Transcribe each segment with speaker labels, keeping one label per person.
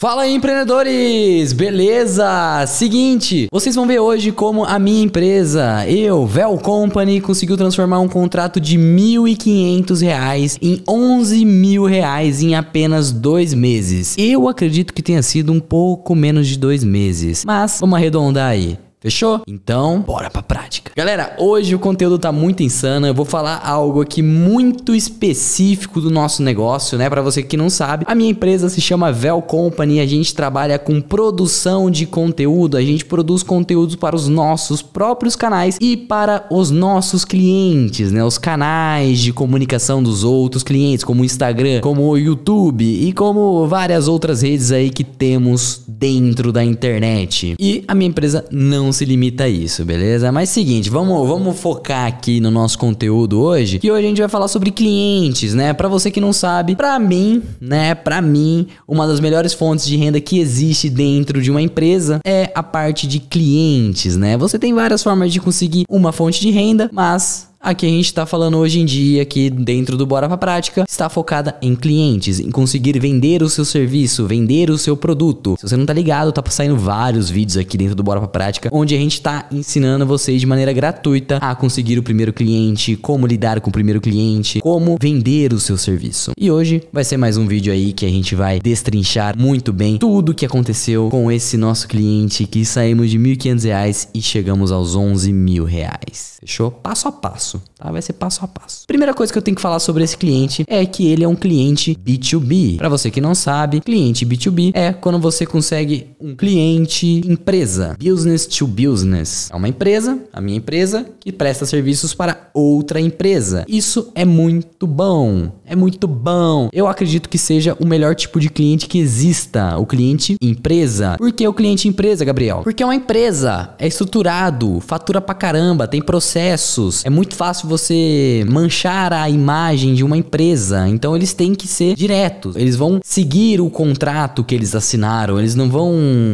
Speaker 1: Fala aí, empreendedores! Beleza? Seguinte, vocês vão ver hoje como a minha empresa, eu, Vel Company, conseguiu transformar um contrato de R$ 1.500 em R$ mil reais em apenas dois meses. Eu acredito que tenha sido um pouco menos de dois meses, mas vamos arredondar aí. Fechou? Então, bora pra prática. Galera, hoje o conteúdo tá muito insano. Eu vou falar algo aqui muito específico do nosso negócio, né? Para você que não sabe, a minha empresa se chama Vel Company. A gente trabalha com produção de conteúdo. A gente produz conteúdos para os nossos próprios canais e para os nossos clientes, né? Os canais de comunicação dos outros clientes, como o Instagram, como o YouTube e como várias outras redes aí que temos dentro da internet. E a minha empresa não não se limita a isso, beleza? Mas seguinte, vamos, vamos focar aqui no nosso conteúdo hoje, que hoje a gente vai falar sobre clientes, né? Para você que não sabe, para mim, né, para mim, uma das melhores fontes de renda que existe dentro de uma empresa é a parte de clientes, né? Você tem várias formas de conseguir uma fonte de renda, mas a que a gente está falando hoje em dia, aqui dentro do Bora para Prática, está focada em clientes, em conseguir vender o seu serviço, vender o seu produto. Se você não tá ligado, tá saindo vários vídeos aqui dentro do Bora para Prática, onde a gente está ensinando vocês de maneira gratuita a conseguir o primeiro cliente, como lidar com o primeiro cliente, como vender o seu serviço. E hoje vai ser mais um vídeo aí que a gente vai destrinchar muito bem tudo o que aconteceu com esse nosso cliente que saímos de R$ 1.500 e chegamos aos R$ 11.000. mil reais. Fechou? Passo a passo abraço tá? Vai ser passo a passo. Primeira coisa que eu tenho que falar sobre esse cliente é que ele é um cliente B2B. Para você que não sabe, cliente B2B é quando você consegue um cliente empresa, business to business. É uma empresa, a minha empresa, que presta serviços para outra empresa. Isso é muito bom. É muito bom. Eu acredito que seja o melhor tipo de cliente que exista, o cliente empresa. Por que o cliente empresa, Gabriel? Porque é uma empresa, é estruturado, fatura pra caramba, tem processos, é muito fácil fácil você manchar a imagem de uma empresa. Então eles têm que ser diretos. Eles vão seguir o contrato que eles assinaram. Eles não vão,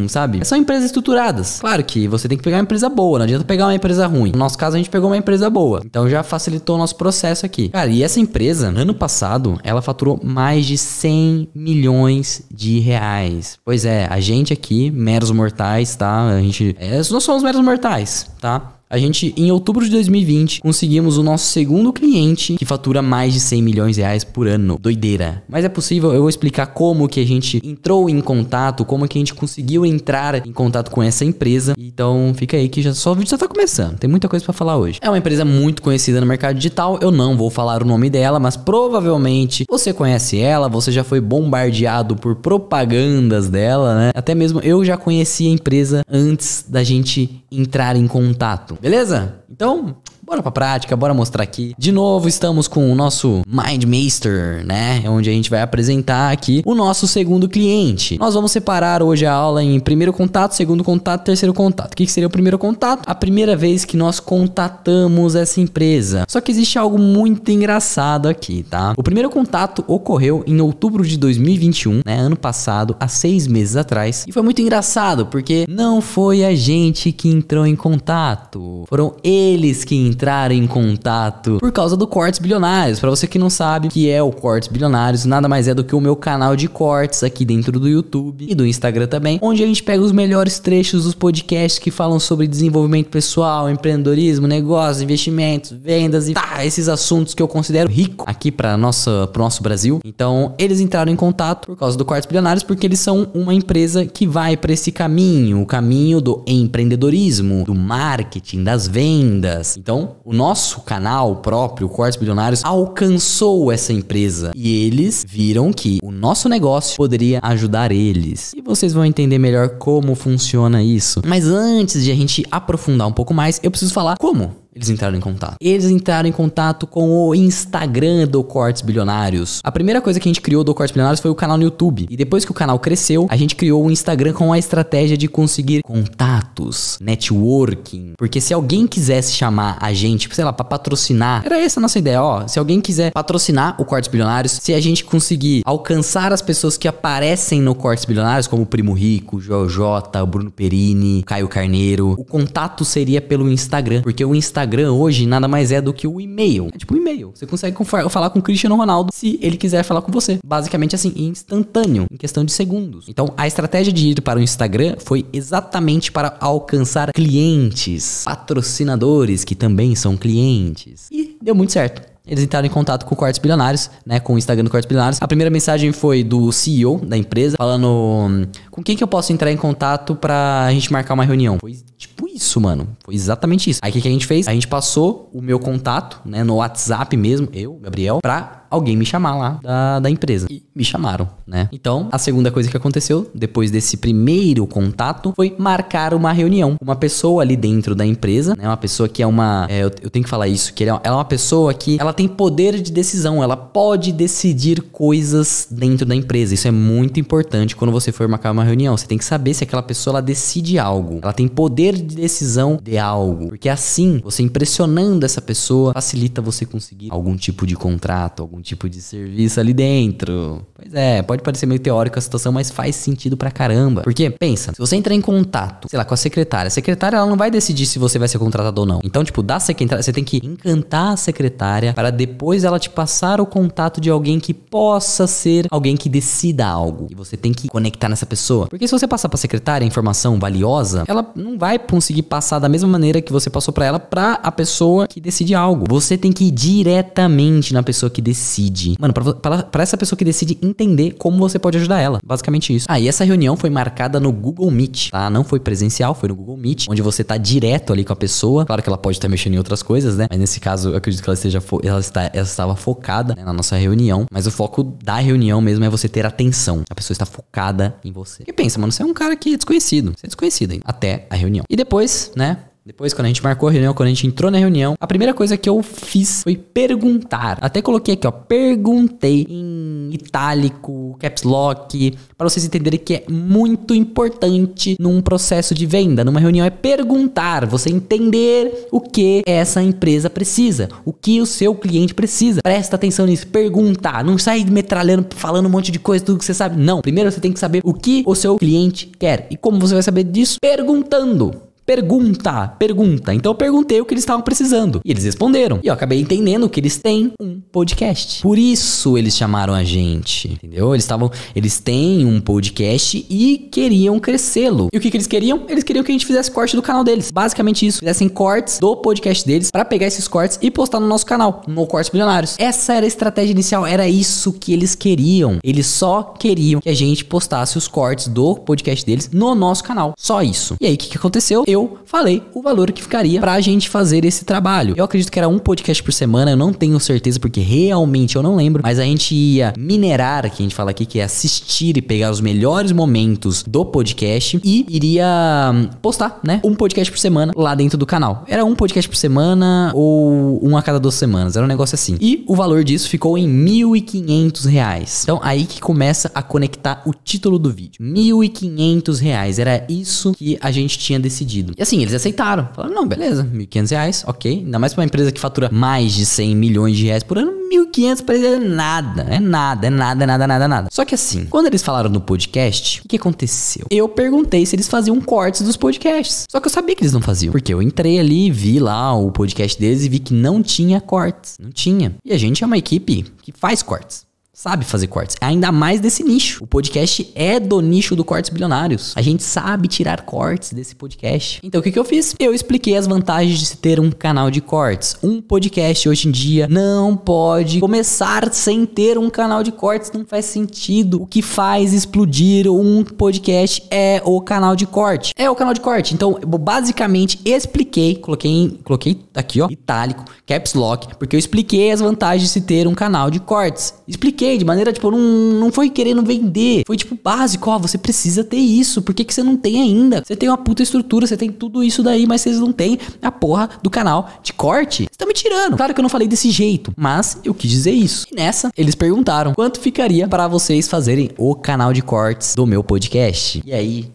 Speaker 1: sabe? São empresas estruturadas. Claro que você tem que pegar uma empresa boa, não adianta pegar uma empresa ruim. No nosso caso, a gente pegou uma empresa boa. Então já facilitou o nosso processo aqui. Cara, e essa empresa, ano passado, ela faturou mais de 100 milhões de reais. Pois é, a gente aqui, meros mortais, tá? A gente. É, nós somos meros mortais, tá? A gente, em outubro de 2020, conseguimos o nosso segundo cliente que fatura mais de 100 milhões de reais por ano. Doideira. Mas é possível, eu vou explicar como que a gente entrou em contato, como que a gente conseguiu entrar em contato com essa empresa. Então, fica aí que já só o vídeo já tá começando. Tem muita coisa para falar hoje. É uma empresa muito conhecida no mercado digital. Eu não vou falar o nome dela, mas provavelmente você conhece ela, você já foi bombardeado por propagandas dela, né? Até mesmo eu já conheci a empresa antes da gente entrar em contato, beleza? Então, Bora pra prática, bora mostrar aqui. De novo, estamos com o nosso Mind Master, né? É onde a gente vai apresentar aqui o nosso segundo cliente. Nós vamos separar hoje a aula em primeiro contato, segundo contato, terceiro contato. O que, que seria o primeiro contato? A primeira vez que nós contatamos essa empresa. Só que existe algo muito engraçado aqui, tá? O primeiro contato ocorreu em outubro de 2021, né? Ano passado, há seis meses atrás. E foi muito engraçado, porque não foi a gente que entrou em contato. Foram eles que entraram entrar em contato por causa do Cortes Bilionários. Para você que não sabe o que é o Cortes Bilionários, nada mais é do que o meu canal de cortes aqui dentro do YouTube e do Instagram também, onde a gente pega os melhores trechos dos podcasts que falam sobre desenvolvimento pessoal, empreendedorismo, negócios, investimentos, vendas e tá, esses assuntos que eu considero rico aqui para nossa pro nosso Brasil. Então, eles entraram em contato por causa do Cortes Bilionários porque eles são uma empresa que vai para esse caminho, o caminho do empreendedorismo, do marketing, das vendas. Então, o nosso canal próprio, Quartos Bilionários, alcançou essa empresa e eles viram que o nosso negócio poderia ajudar eles. E vocês vão entender melhor como funciona isso. Mas antes de a gente aprofundar um pouco mais, eu preciso falar como eles entraram em contato? Eles entraram em contato com o Instagram do Cortes Bilionários. A primeira coisa que a gente criou do Cortes Bilionários foi o canal no YouTube. E depois que o canal cresceu, a gente criou o Instagram com a estratégia de conseguir contatos, networking. Porque se alguém quisesse chamar a gente, sei lá, para patrocinar, era essa a nossa ideia, ó. Se alguém quiser patrocinar o Cortes Bilionários, se a gente conseguir alcançar as pessoas que aparecem no Cortes Bilionários, como o Primo Rico, o Joel Jota, o Bruno Perini, o Caio Carneiro, o contato seria pelo Instagram. Porque o Instagram Instagram hoje nada mais é do que o e-mail. É tipo um e-mail. Você consegue falar com o Cristiano Ronaldo se ele quiser falar com você. Basicamente assim, instantâneo, em questão de segundos. Então, a estratégia de ir para o Instagram foi exatamente para alcançar clientes, patrocinadores que também são clientes. E deu muito certo eles entraram em contato com o Quartos Bilionários, né? Com o Instagram do Quartos Bilionários. A primeira mensagem foi do CEO da empresa, falando hum, com quem que eu posso entrar em contato pra gente marcar uma reunião. Foi tipo isso, mano. Foi exatamente isso. Aí o que, que a gente fez? A gente passou o meu contato, né? No WhatsApp mesmo, eu, Gabriel, pra alguém me chamar lá da, da empresa. E me chamaram, né? Então, a segunda coisa que aconteceu, depois desse primeiro contato, foi marcar uma reunião. Uma pessoa ali dentro da empresa, né? Uma pessoa que é uma. É, eu, eu, tenho que falar isso, que é, ela é uma pessoa que ela tem poder de decisão, ela pode decidir coisas dentro da empresa. Isso é muito importante quando você for marcar uma reunião. Você tem que saber se aquela pessoa ela decide algo. Ela tem poder de decisão de algo. Porque assim, você impressionando essa pessoa, facilita você conseguir algum tipo de contrato, algum tipo de serviço ali dentro. Pois é, pode parecer meio teórico a situação, mas faz sentido pra caramba. Porque, pensa, se você entrar em contato, sei lá, com a secretária, a secretária ela não vai decidir se você vai ser contratado ou não. Então, tipo, da entrar? você tem que encantar a secretária para depois ela te passar o contato de alguém que possa ser alguém que decida algo. E você tem que conectar nessa pessoa. Porque se você passar para secretária informação valiosa, ela não vai conseguir passar da mesma maneira que você passou para ela para a pessoa que decide algo. Você tem que ir diretamente na pessoa que decide. Mano, para essa pessoa que decide entender como você pode ajudar ela. Basicamente isso. Ah, e essa reunião foi marcada no Google Meet, tá? Não foi presencial, foi no Google Meet, onde você tá direto ali com a pessoa. Claro que ela pode estar tá mexendo em outras coisas, né? Mas nesse caso, eu acredito que ela esteja ela, está, ela estava focada né, na nossa reunião, mas o foco da reunião mesmo é você ter atenção. A pessoa está focada em você. E pensa, mano, você é um cara que é desconhecido. Você é desconhecido hein? até a reunião. E depois, né? Depois, quando a gente marcou a reunião, quando a gente entrou na reunião, a primeira coisa que eu fiz foi perguntar. Até coloquei aqui, ó, perguntei em itálico, caps lock, para vocês entenderem que é muito importante num processo de venda, numa reunião, é perguntar, você entender o que essa empresa precisa, o que o seu cliente precisa. Presta atenção nisso, perguntar, não sai metralhando, falando um monte de coisa, tudo que você sabe. Não, primeiro você tem que saber o que o seu cliente quer. E como você vai saber disso? Perguntando. Pergunta, pergunta. Então eu perguntei o que eles estavam precisando. E eles responderam. E eu acabei entendendo que eles têm um podcast. Por isso eles chamaram a gente. Entendeu? Eles estavam. Eles têm um podcast e queriam crescê-lo. E o que, que eles queriam? Eles queriam que a gente fizesse corte do canal deles. Basicamente isso. Fizessem cortes do podcast deles para pegar esses cortes e postar no nosso canal, no Cortes Milionários. Essa era a estratégia inicial. Era isso que eles queriam. Eles só queriam que a gente postasse os cortes do podcast deles no nosso canal. Só isso. E aí, o que, que aconteceu? Eu eu falei o valor que ficaria pra gente fazer esse trabalho. Eu acredito que era um podcast por semana, eu não tenho certeza porque realmente eu não lembro, mas a gente ia minerar, que a gente fala aqui, que é assistir e pegar os melhores momentos do podcast e iria hum, postar, né? Um podcast por semana lá dentro do canal. Era um podcast por semana ou um a cada duas semanas, era um negócio assim. E o valor disso ficou em R$ 1.500. Então aí que começa a conectar o título do vídeo. R$ 1.500, era isso que a gente tinha decidido sentido. E assim, eles aceitaram. Falaram, não, beleza, 1.500 reais, ok. Ainda mais pra uma empresa que fatura mais de 100 milhões de reais por ano, 1.500 pra eles é nada, é nada, é nada, é nada, nada, nada. Só que assim, quando eles falaram no podcast, o que, que aconteceu? Eu perguntei se eles faziam cortes dos podcasts. Só que eu sabia que eles não faziam. Porque eu entrei ali, vi lá o podcast deles e vi que não tinha cortes. Não tinha. E a gente é uma equipe que faz cortes sabe fazer cortes, é ainda mais desse nicho. O podcast é do nicho do cortes bilionários. A gente sabe tirar cortes desse podcast. Então o que, que eu fiz? Eu expliquei as vantagens de se ter um canal de cortes. Um podcast hoje em dia não pode começar sem ter um canal de cortes, não faz sentido. O que faz explodir um podcast é o canal de corte. É o canal de corte. Então, basicamente expliquei, coloquei, coloquei aqui, ó, itálico, caps lock, porque eu expliquei as vantagens de se ter um canal de cortes. Expliquei expliquei de maneira, tipo, não, não foi querendo vender. Foi, tipo, básico, ó, você precisa ter isso. Por que, que você não tem ainda? Você tem uma puta estrutura, você tem tudo isso daí, mas vocês não têm a porra do canal de corte. Vocês estão tá me tirando. Claro que eu não falei desse jeito, mas eu quis dizer isso. E nessa, eles perguntaram quanto ficaria para vocês fazerem o canal de cortes do meu podcast. E aí,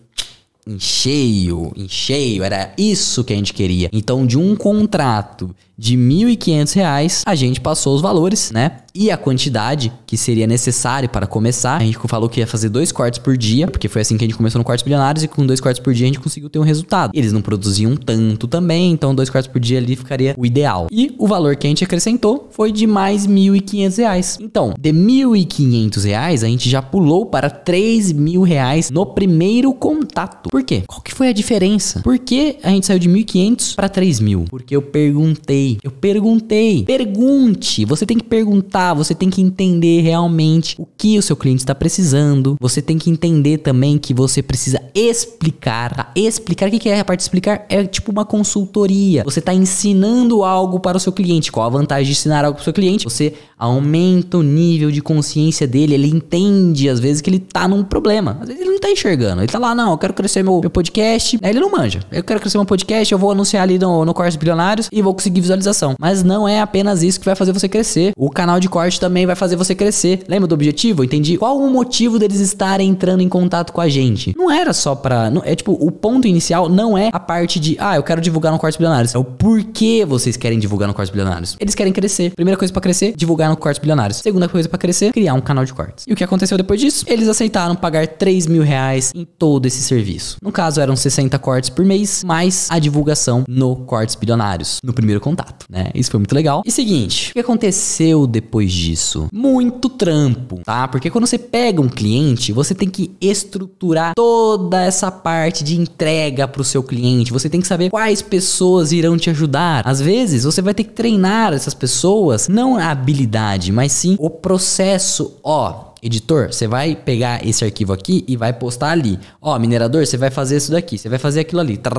Speaker 1: em cheio, em cheio, era isso que a gente queria. Então, de um contrato de R$ 1.500, a gente passou os valores, né? E a quantidade que seria necessária para começar. A gente falou que ia fazer dois cortes por dia, porque foi assim que a gente começou no quartos Bilionários, e com dois cortes por dia a gente conseguiu ter um resultado. Eles não produziam tanto também, então dois cortes por dia ali ficaria o ideal. E o valor que a gente acrescentou foi de mais R$ 1.500. Então, de R$ 1.500, a gente já pulou para R$ reais no primeiro contato. Por quê? Qual que foi a diferença? Por que a gente saiu de 1.500 para 3.000? Porque eu perguntei perguntei. Eu perguntei. Pergunte. Você tem que perguntar, você tem que entender realmente o que o seu cliente está precisando. Você tem que entender também que você precisa explicar. Tá? Explicar o que é a parte de explicar é tipo uma consultoria. Você está ensinando algo para o seu cliente. Qual a vantagem de ensinar algo para o seu cliente? Você aumenta o nível de consciência dele, ele entende às vezes que ele tá num problema. Às vezes ele não tá enxergando. Ele tá lá, não, eu quero crescer meu, meu podcast. Aí ele não manja. Eu quero crescer meu podcast, eu vou anunciar ali no, no Bilionários e vou conseguir visualização. Mas não é apenas isso que vai fazer você crescer. O canal de corte também vai fazer você crescer. Lembra do objetivo? Entendi. Qual o motivo deles estarem entrando em contato com a gente? Não era só pra. Não, é tipo, o ponto inicial não é a parte de, ah, eu quero divulgar no Corte Bilionários. É o porquê vocês querem divulgar no Corte Bilionários. Eles querem crescer. Primeira coisa para crescer, divulgar trabalhar no Cortes Bilionários. Segunda coisa para crescer, criar um canal de cortes. E o que aconteceu depois disso? Eles aceitaram pagar 3 mil reais em todo esse serviço. No caso, eram 60 cortes por mês, mais a divulgação no Cortes Bilionários, no primeiro contato, né? Isso foi muito legal. E seguinte, o que aconteceu depois disso? Muito trampo, tá? Porque quando você pega um cliente, você tem que estruturar toda essa parte de entrega para o seu cliente. Você tem que saber quais pessoas irão te ajudar. Às vezes, você vai ter que treinar essas pessoas, não a habilidade qualidade, mas sim o processo. Ó, editor, você vai pegar esse arquivo aqui e vai postar ali. Ó, minerador, você vai fazer isso daqui, você vai fazer aquilo ali. Então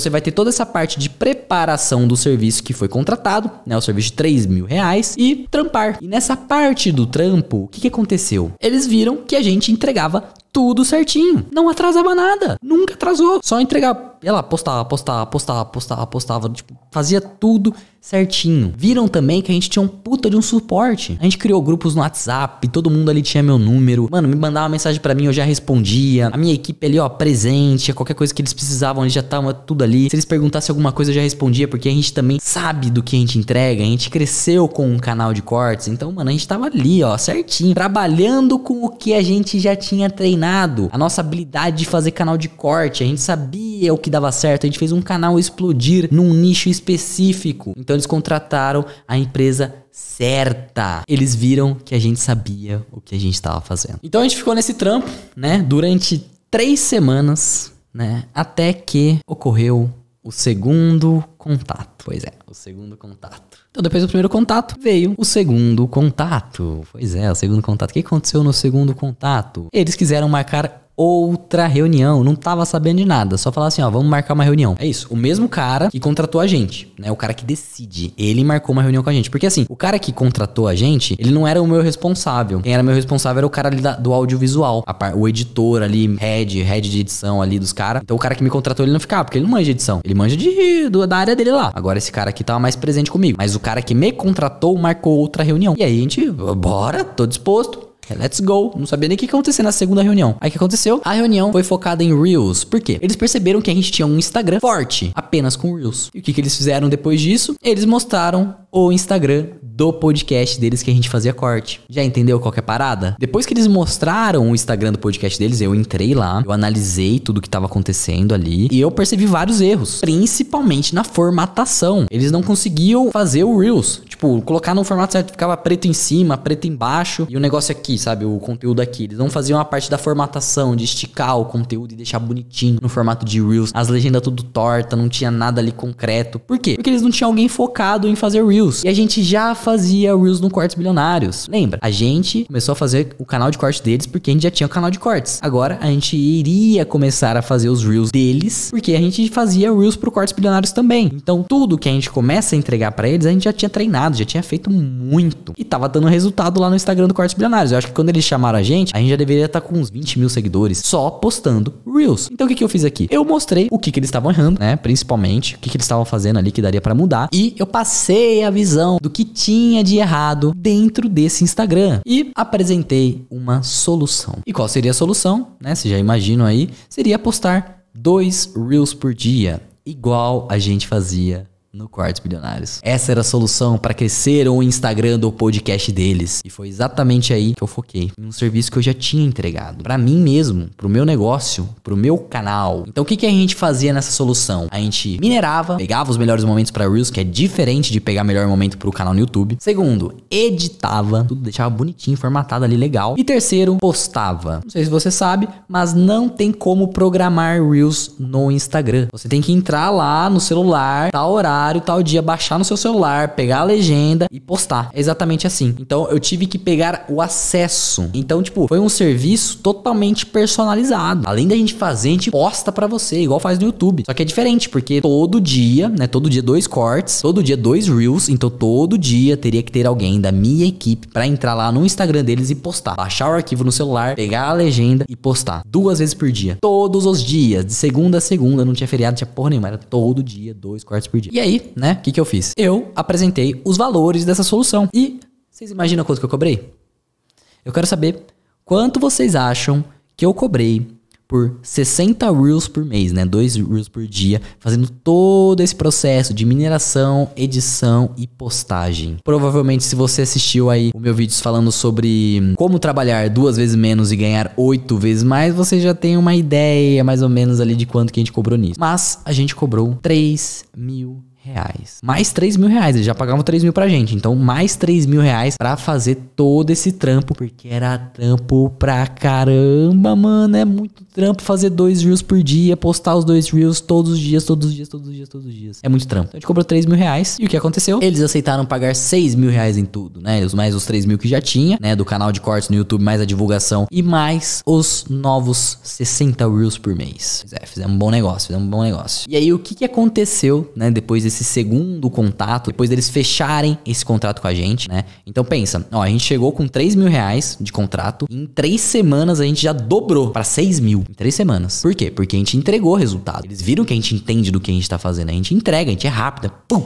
Speaker 1: você vai ter toda essa parte de preparação do serviço que foi contratado, né? O serviço de 3 mil reais e trampar. E nessa parte do trampo, o que, que aconteceu? Eles viram que a gente entregava tudo certinho. Não atrasava nada. Nunca atrasou. Só entregar ela postava, postava, postava, postava, postava, tipo, fazia tudo certinho. Viram também que a gente tinha um puta de um suporte. A gente criou grupos no WhatsApp, todo mundo ali tinha meu número. Mano, me mandava uma mensagem para mim, eu já respondia. A minha equipe ali, ó, presente, qualquer coisa que eles precisavam, eles já tava tudo ali. Se eles perguntassem alguma coisa, eu já respondia, porque a gente também sabe do que a gente entrega. A gente cresceu com um canal de cortes, então, mano, a gente tava ali, ó, certinho, trabalhando com o que a gente já tinha treinado. A nossa habilidade de fazer canal de corte, a gente sabia o que que dava certo. A gente fez um canal explodir num nicho específico. Então eles contrataram a empresa certa. Eles viram que a gente sabia o que a gente estava fazendo. Então a gente ficou nesse trampo, né? Durante três semanas, né? Até que ocorreu o segundo contato. Pois é, o segundo contato. Então, depois do primeiro contato, veio o segundo contato. Pois é, o segundo contato. O que aconteceu no segundo contato? Eles quiseram marcar outra reunião, não tava sabendo de nada. Só falar assim, ó, vamos marcar uma reunião. É isso. O mesmo cara que contratou a gente, né? O cara que decide. Ele marcou uma reunião com a gente. Porque assim, o cara que contratou a gente, ele não era o meu responsável. Quem era meu responsável era o cara ali da, do audiovisual. A, o editor ali, head, head de edição ali dos caras. Então o cara que me contratou, ele não ficava, porque ele não manja de edição. Ele manja de, do, da área dele lá. Agora esse cara aqui tava mais presente comigo. Mas o cara que me contratou marcou outra reunião. E aí a gente, bora, tô disposto. É, let's go. Não sabia nem o que ia acontecer na segunda reunião. Aí o que aconteceu? A reunião foi focada em Reels. Por quê? Eles perceberam que a gente tinha um Instagram forte, apenas com Reels. E o que, que eles fizeram depois disso? Eles mostraram o Instagram do podcast deles que a gente fazia corte. Já entendeu qual é a parada? Depois que eles mostraram o Instagram do podcast deles, eu entrei lá, eu analisei tudo que estava acontecendo ali e eu percebi vários erros, principalmente na formatação. Eles não conseguiam fazer o Reels, tipo, colocar no formato certo, ficava preto em cima, preto embaixo e o negócio aqui, sabe, o conteúdo aqui. Eles não faziam a parte da formatação, de esticar o conteúdo e deixar bonitinho no formato de Reels, as legendas tudo torta, não tinha nada ali concreto. Por quê? Porque eles não tinham alguém focado em fazer Reels. Reels. E a gente já fazia Reels no Cortes Bilionários. Lembra? A gente começou a fazer o canal de corte deles porque a gente já tinha o canal de cortes. Agora a gente iria começar a fazer os Reels deles porque a gente fazia Reels pro Cortes Bilionários também. Então tudo que a gente começa a entregar para eles, a gente já tinha treinado, já tinha feito muito. E tava dando resultado lá no Instagram do Cortes Bilionários. Eu acho que quando eles chamaram a gente, a gente já deveria estar tá com uns 20 mil seguidores só postando Reels. Então o que, que eu fiz aqui? Eu mostrei o que, que eles estavam errando, né? Principalmente o que, que eles estavam fazendo ali que daria para mudar. E eu passei a visão do que tinha de errado dentro desse Instagram e apresentei uma solução. E qual seria a solução? Né? Você já imagina aí, seria postar dois Reels por dia, igual a gente fazia no Quartos Bilionários. Essa era a solução para crescer o Instagram do podcast deles. E foi exatamente aí que eu foquei em um serviço que eu já tinha entregado para mim mesmo, pro meu negócio, pro meu canal. Então o que, que a gente fazia nessa solução? A gente minerava, pegava os melhores momentos para Reels, que é diferente de pegar melhor momento pro canal no YouTube. Segundo, editava, tudo deixava bonitinho, formatado ali legal. E terceiro, postava. Não sei se você sabe, mas não tem como programar Reels no Instagram. Você tem que entrar lá no celular, tá horário horário, tal dia, baixar no seu celular, pegar a legenda e postar. É exatamente assim. Então eu tive que pegar o acesso. Então, tipo, foi um serviço totalmente personalizado. Além da gente fazer, a gente posta para você, igual faz no YouTube. Só que é diferente, porque todo dia, né? Todo dia dois cortes, todo dia dois reels. Então todo dia teria que ter alguém da minha equipe para entrar lá no Instagram deles e postar. Baixar o arquivo no celular, pegar a legenda e postar. Duas vezes por dia. Todos os dias, de segunda a segunda, não tinha feriado, não tinha porra nenhuma. Era todo dia, dois cortes por dia. E aí né, o que, que eu fiz? Eu apresentei os valores dessa solução. E vocês imaginam quanto que eu cobrei? Eu quero saber quanto vocês acham que eu cobrei por 60 reels por mês, né? 2 reels por dia, fazendo todo esse processo de mineração, edição e postagem. Provavelmente se você assistiu aí o meu vídeo falando sobre como trabalhar duas vezes menos e ganhar oito vezes mais, você já tem uma ideia mais ou menos ali de quanto que a gente cobrou nisso. Mas a gente cobrou 3 mil reais. Mais 3 mil reais, eles já pagavam 3 mil pra gente. Então, mais 3 mil reais pra fazer todo esse trampo, porque era trampo pra caramba, mano. É muito trampo fazer dois reels por dia, postar os dois reels todos os dias, todos os dias, todos os dias, todos os dias. É muito trampo. Então, a gente cobrou 3 mil reais. E o que aconteceu? Eles aceitaram pagar 6 mil reais em tudo, né? Os mais os 3 mil que já tinha, né? Do canal de cortes no YouTube, mais a divulgação e mais os novos 60 reels por mês. Pois é, fizemos um bom negócio, fizemos um bom negócio. E aí, o que, que aconteceu, né? Depois desse esse segundo contato, depois deles fecharem esse contrato com a gente, né? Então pensa, ó, a gente chegou com 3 mil reais de contrato, em três semanas a gente já dobrou para 6 mil, em três semanas. Por quê? Porque a gente entregou o resultado. Eles viram que a gente entende do que a gente tá fazendo, a gente entrega, a gente é rápida, pum!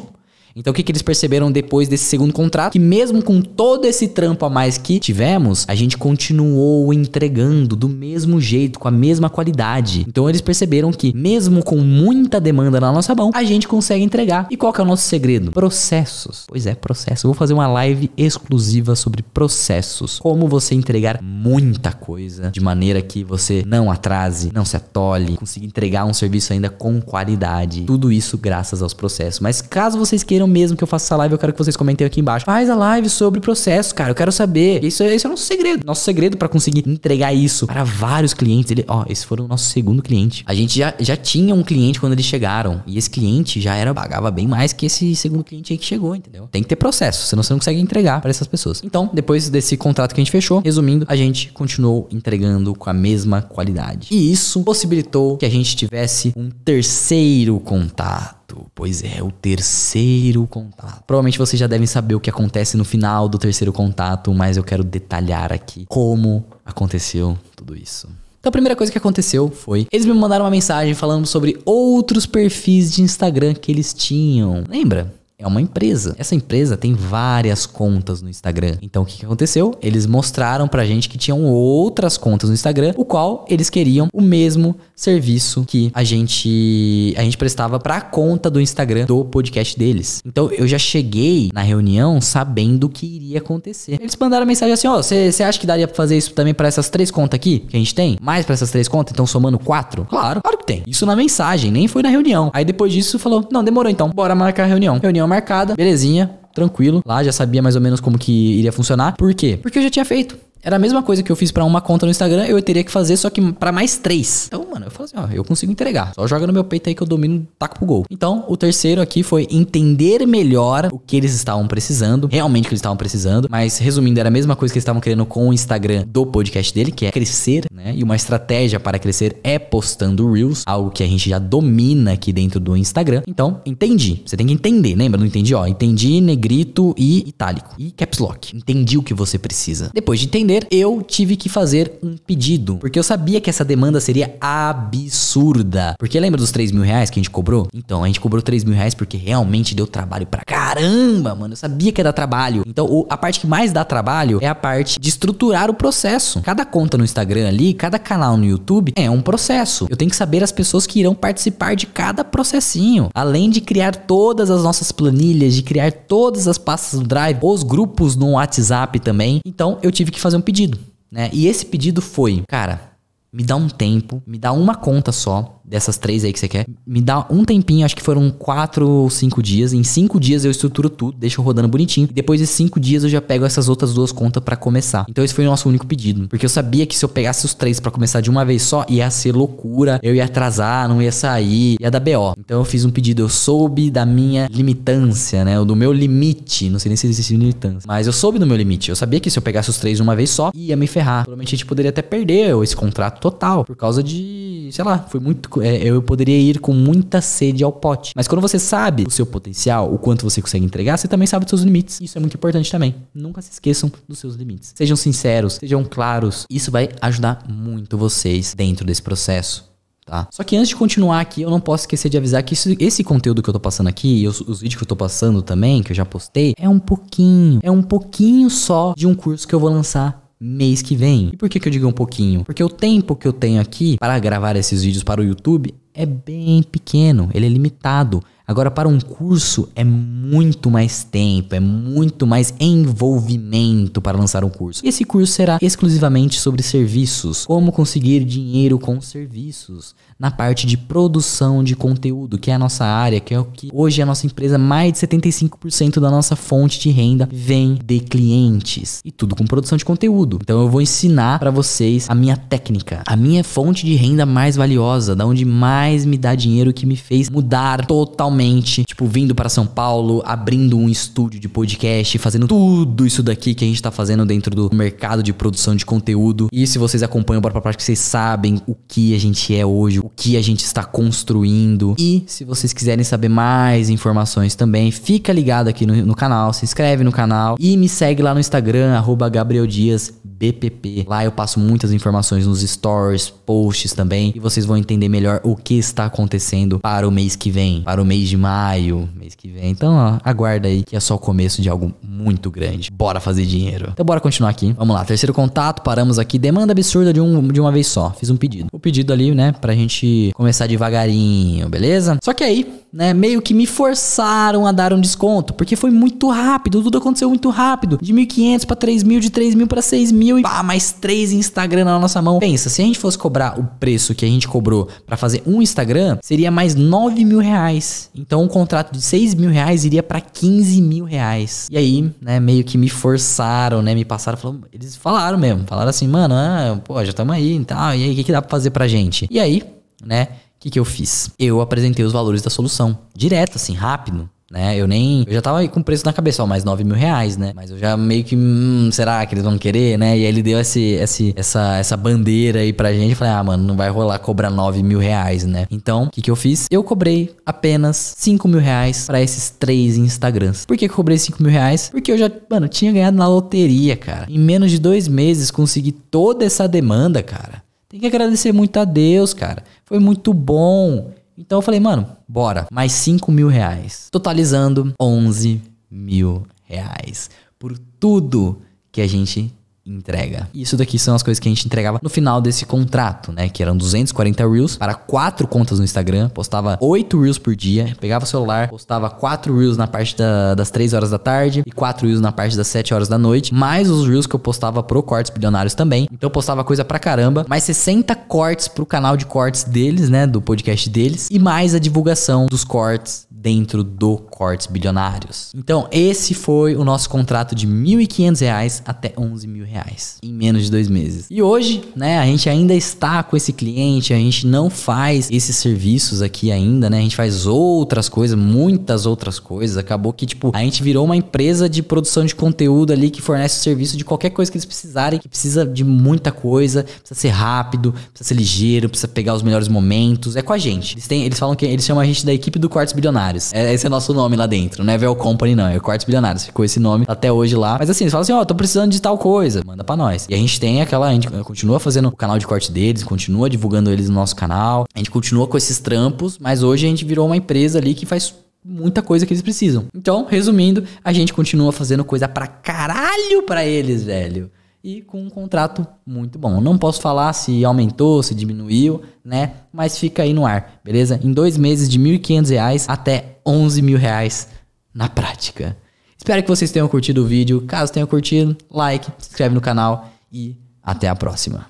Speaker 1: Então o que, que eles perceberam depois desse segundo contrato? Que mesmo com todo esse trampo a mais que tivemos, a gente continuou entregando do mesmo jeito, com a mesma qualidade. Então eles perceberam que mesmo com muita demanda na nossa mão, a gente consegue entregar. E qual que é o nosso segredo? Processos. Pois é, processo Eu vou fazer uma live exclusiva sobre processos. Como você entregar muita coisa de maneira que você não atrase, não se atole, consiga entregar um serviço ainda com qualidade. Tudo isso graças aos processos. Mas caso vocês queiram queiram mesmo que eu faça essa live, eu quero que vocês comentem aqui embaixo. Faz a live sobre o processo, cara. Eu quero saber. Isso, esse é o nosso segredo. Nosso segredo para conseguir entregar isso para vários clientes. Ele, ó, esse foi o nosso segundo cliente. A gente já, já tinha um cliente quando eles chegaram. E esse cliente já era, pagava bem mais que esse segundo cliente aí que chegou, entendeu? Tem que ter processo, senão você não consegue entregar para essas pessoas. Então, depois desse contrato que a gente fechou, resumindo, a gente continuou entregando com a mesma qualidade. E isso possibilitou que a gente tivesse um terceiro contato. Exato. Pois é, o terceiro contato. Provavelmente vocês já devem saber o que acontece no final do terceiro contato, mas eu quero detalhar aqui como aconteceu tudo isso. Então a primeira coisa que aconteceu foi, eles me mandaram uma mensagem falando sobre outros perfis de Instagram que eles tinham. Lembra? é uma empresa. Essa empresa tem várias contas no Instagram. Então o que, aconteceu? Eles mostraram pra gente que tinham outras contas no Instagram, o qual eles queriam o mesmo serviço que a gente a gente prestava pra conta do Instagram do podcast deles. Então eu já cheguei na reunião sabendo o que iria acontecer. Eles mandaram mensagem assim: "Ó, oh, você acha que daria pra fazer isso também para essas três contas aqui que a gente tem? Mais para essas três contas, então somando quatro?" Claro, claro que tem. Isso na mensagem, nem foi na reunião. Aí depois disso falou: "Não, demorou então. Bora marcar a reunião." Reunião marcada, belezinha, tranquilo. Lá já sabia mais ou menos como que iria funcionar. Por quê? Porque eu já tinha feito. Era a mesma coisa que eu fiz para uma conta no Instagram, eu teria que fazer, só que para mais três. Então, mano, eu falo assim, ó, eu consigo entregar. Só joga no meu peito aí que eu domino, taco pro gol. Então, o terceiro aqui foi entender melhor o que eles estavam precisando, realmente o que eles estavam precisando, mas resumindo, era a mesma coisa que eles estavam querendo com o Instagram do podcast dele, que é crescer, né? E uma estratégia para crescer é postando Reels, algo que a gente já domina aqui dentro do Instagram. Então, entendi. Você tem que entender, lembra? Não entendi, ó. Entendi negrito e itálico e caps lock. Entendi o que você precisa. Depois de entender vender, eu tive que fazer um pedido. Porque eu sabia que essa demanda seria absurda. Porque lembra dos 3 mil reais que a gente cobrou? Então, a gente cobrou 3 mil reais porque realmente deu trabalho pra caramba, mano. Eu sabia que ia dar trabalho. Então, a parte que mais dá trabalho é a parte de estruturar o processo. Cada conta no Instagram ali, cada canal no YouTube é um processo. Eu tenho que saber as pessoas que irão participar de cada processinho. Além de criar todas as nossas planilhas, de criar todas as pastas do Drive, os grupos no WhatsApp também. Então, eu tive que fazer um um pedido, né? E esse pedido foi, cara, me dá um tempo, me dá uma conta só, dessas três aí que você quer. Me dá um tempinho, acho que foram quatro ou cinco dias. Em cinco dias eu estruturo tudo, deixo rodando bonitinho. E depois de cinco dias eu já pego essas outras duas contas para começar. Então esse foi o nosso único pedido. Porque eu sabia que se eu pegasse os três para começar de uma vez só, ia ser loucura. Eu ia atrasar, não ia sair, ia dar BO. Então eu fiz um pedido, eu soube da minha limitância, né? Do meu limite. Não sei nem se existe limitância. Mas eu soube do meu limite. Eu sabia que se eu pegasse os três de uma vez só, ia me ferrar. Provavelmente a gente poderia até perder esse contrato total. Por causa de, sei lá, foi muito é, eu poderia ir com muita sede ao pote. Mas quando você sabe o seu potencial, o quanto você consegue entregar, você também sabe dos seus limites. Isso é muito importante também. Nunca se esqueçam dos seus limites. Sejam sinceros, sejam claros. Isso vai ajudar muito vocês dentro desse processo. Tá? Só que antes de continuar aqui, eu não posso esquecer de avisar que isso, esse conteúdo que eu tô passando aqui, e os, os, vídeos que eu tô passando também, que eu já postei, é um pouquinho, é um pouquinho só de um curso que eu vou lançar mês que vem. E por que, que eu digo um pouquinho? Porque o tempo que eu tenho aqui para gravar esses vídeos para o YouTube é bem pequeno, ele é limitado. Agora, para um curso, é muito mais tempo, é muito mais envolvimento para lançar um curso. E esse curso será exclusivamente sobre serviços, como conseguir dinheiro com serviços, na parte de produção de conteúdo, que é a nossa área, que é o que hoje é a nossa empresa, mais de 75% da nossa fonte de renda vem de clientes. E tudo com produção de conteúdo. Então, eu vou ensinar para vocês a minha técnica, a minha fonte de renda mais valiosa, da onde mais me dá dinheiro, que me fez mudar totalmente tipo, vindo para São Paulo, abrindo um estúdio de podcast, fazendo tudo isso daqui que a gente tá fazendo dentro do mercado de produção de conteúdo. E se vocês acompanham o Bora Pra Prática, vocês sabem o que a gente é hoje, o que a gente está construindo. E se vocês quiserem saber mais informações também, fica ligado aqui no, no canal, se inscreve no canal e me segue lá no Instagram, arroba Gabriel Dias BPP. Lá eu passo muitas informações nos stories, posts também, e vocês vão entender melhor o que está acontecendo para o mês que vem, para o mês de maio, mês que vem. Então, ó, aguarda aí que é só o começo de algo muito grande. Bora fazer dinheiro. Então, bora continuar aqui. Vamos lá, terceiro contato, paramos aqui. Demanda absurda de, um, de uma vez só. Fiz um pedido. O pedido ali, né, pra gente começar devagarinho, beleza? Só que aí, né, meio que me forçaram a dar um desconto, porque foi muito rápido, tudo aconteceu muito rápido. De 1.500 para 3.000, de 3.000 para 6.000 mil e pá, ah, mais três Instagram na nossa mão. Pensa, se a gente fosse cobrar o preço que a gente cobrou para fazer um Instagram, seria mais nove mil reais. Então um contrato de seis mil reais iria para quinze mil reais. E aí, né, meio que me forçaram, né, me passaram, falaram, eles falaram mesmo, falaram assim, mano, ah, pô, já estamos aí e então, tal, e aí, o que, que dá pra fazer pra gente? E aí, né, o que, que eu fiz? Eu apresentei os valores da solução, direto, assim, rápido né? Eu nem. Eu já tava com preço na cabeça, ó, mais 9 mil reais, né? Mas eu já meio que. Hum, será que eles vão querer, né? E aí ele deu esse, esse, essa, essa bandeira aí pra gente. Eu falei, ah, mano, não vai rolar cobrar 9 mil reais, né? Então, o que, que eu fiz? Eu cobrei apenas 5 mil reais pra esses três Instagrams. Por que, que eu cobrei 5 mil reais? Porque eu já, mano, tinha ganhado na loteria, cara. Em menos de dois meses consegui toda essa demanda, cara. Tem que agradecer muito a Deus, cara. Foi muito bom. Então eu falei, mano, bora. Mais 5 mil reais. Totalizando 11 mil reais. Por tudo que a gente entrega. Isso daqui são as coisas que a gente entregava no final desse contrato, né? Que eram 240 Reels para quatro contas no Instagram, postava 8 Reels por dia, pegava o celular, postava 4 Reels na parte da, das 3 horas da tarde e 4 Reels na parte das 7 horas da noite, mais os Reels que eu postava pro Cortes Bilionários também. Então eu postava coisa pra caramba, mais 60 cortes pro canal de cortes deles, né? Do podcast deles, e mais a divulgação dos cortes dentro do Cortes Bilionários. Então, esse foi o nosso contrato de R$ 1.500 até R$ reais em menos de dois meses. E hoje, né, a gente ainda está com esse cliente, a gente não faz esses serviços aqui ainda, né? A gente faz outras coisas, muitas outras coisas. Acabou que, tipo, a gente virou uma empresa de produção de conteúdo ali que fornece o serviço de qualquer coisa que eles precisarem, que precisa de muita coisa, precisa ser rápido, precisa ser ligeiro, precisa pegar os melhores momentos. É com a gente. Eles, têm, eles falam que eles chamam a gente da equipe do Cortes Bilionários bilionários. É, esse é nosso nome lá dentro. Não é Vel Company, não. É Quartos Bilionários. Ficou esse nome até hoje lá. Mas assim, eles falam assim: ó, oh, tô precisando de tal coisa. Manda pra nós. E a gente tem aquela. A gente continua fazendo o canal de corte deles, continua divulgando eles no nosso canal. A gente continua com esses trampos, mas hoje a gente virou uma empresa ali que faz muita coisa que eles precisam. Então, resumindo, a gente continua fazendo coisa pra caralho pra eles, velho e com um contrato muito bom. Não posso falar se aumentou, se diminuiu, né? Mas fica aí no ar, beleza? Em dois meses de R$ 1.500 até R$ 11.000 na prática. Espero que vocês tenham curtido o vídeo. Caso tenham curtido, like, se inscreve no canal e até a próxima.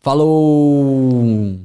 Speaker 1: Falou!